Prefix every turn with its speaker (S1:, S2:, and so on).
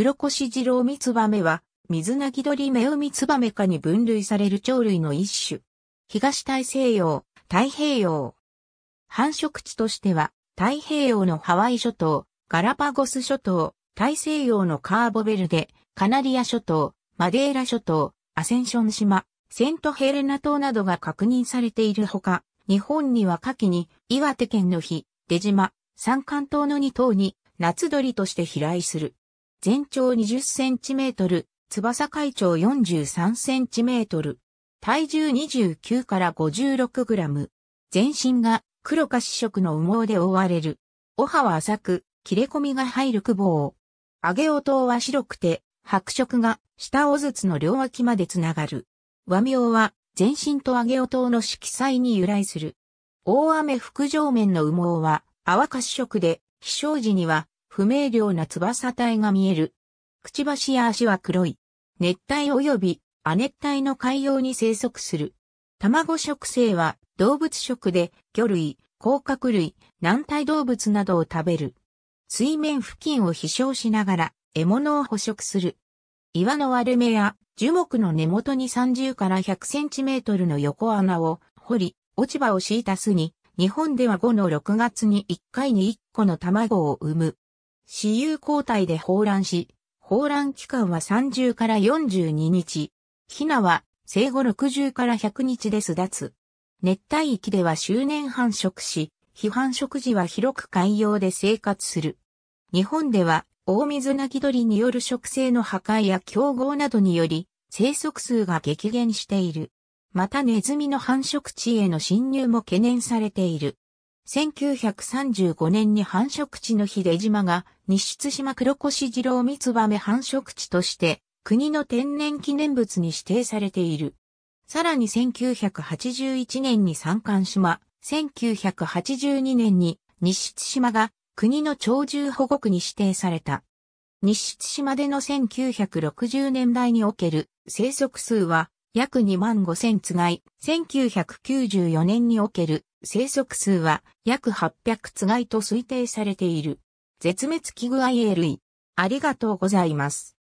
S1: 黒腰二郎ミツバメは、水なぎ鳥メウミツバメ科に分類される鳥類の一種。東大西洋、太平洋。繁殖地としては、太平洋のハワイ諸島、ガラパゴス諸島、大西洋のカーボベルデ、カナリア諸島、マデーラ諸島、アセンション島、セントヘレナ島などが確認されているほか、日本には下記に岩手県の日、出島、山間島の2島に夏鳥として飛来する。全長20センチメートル、翼海長43センチメートル、体重29から56グラム、全身が黒か紫色の羽毛で覆われる。尾葉は浅く、切れ込みが入る久保。揚げ音は白くて、白色が下尾筒の両脇までつながる。和名は全身と揚げ音の色彩に由来する。大雨副上面の羽毛はか褐色で、飛翔時には不明瞭な翼体が見える。くちばしや足は黒い。熱帯及び亜熱帯の海洋に生息する。卵食性は動物食で魚類、甲殻類、軟体動物などを食べる。水面付近を飛翔しながら獲物を捕食する。岩の割れ目や樹木の根元に30から100センチメートルの横穴を掘り、落ち葉を敷いた巣に、日本では5の6月に1回に1個の卵を産む。私有交代で放卵し、放卵期間は30から42日。ヒナは生後60から100日で巣立つ。熱帯域では周年繁殖し、非繁殖時は広く海洋で生活する。日本では、大水なき鳥による植生の破壊や競合などにより、生息数が激減している。またネズミの繁殖地への侵入も懸念されている。1935年に繁殖地の秀島が日出島黒越二郎三つ葉目繁殖地として国の天然記念物に指定されている。さらに1981年に三冠島、1982年に日出島が国の鳥獣保護区に指定された。日出島での1960年代における生息数は約2万5000つがい、1994年における生息数は約800つがいと推定されている。絶滅危惧 IA 類。ありがとうございます。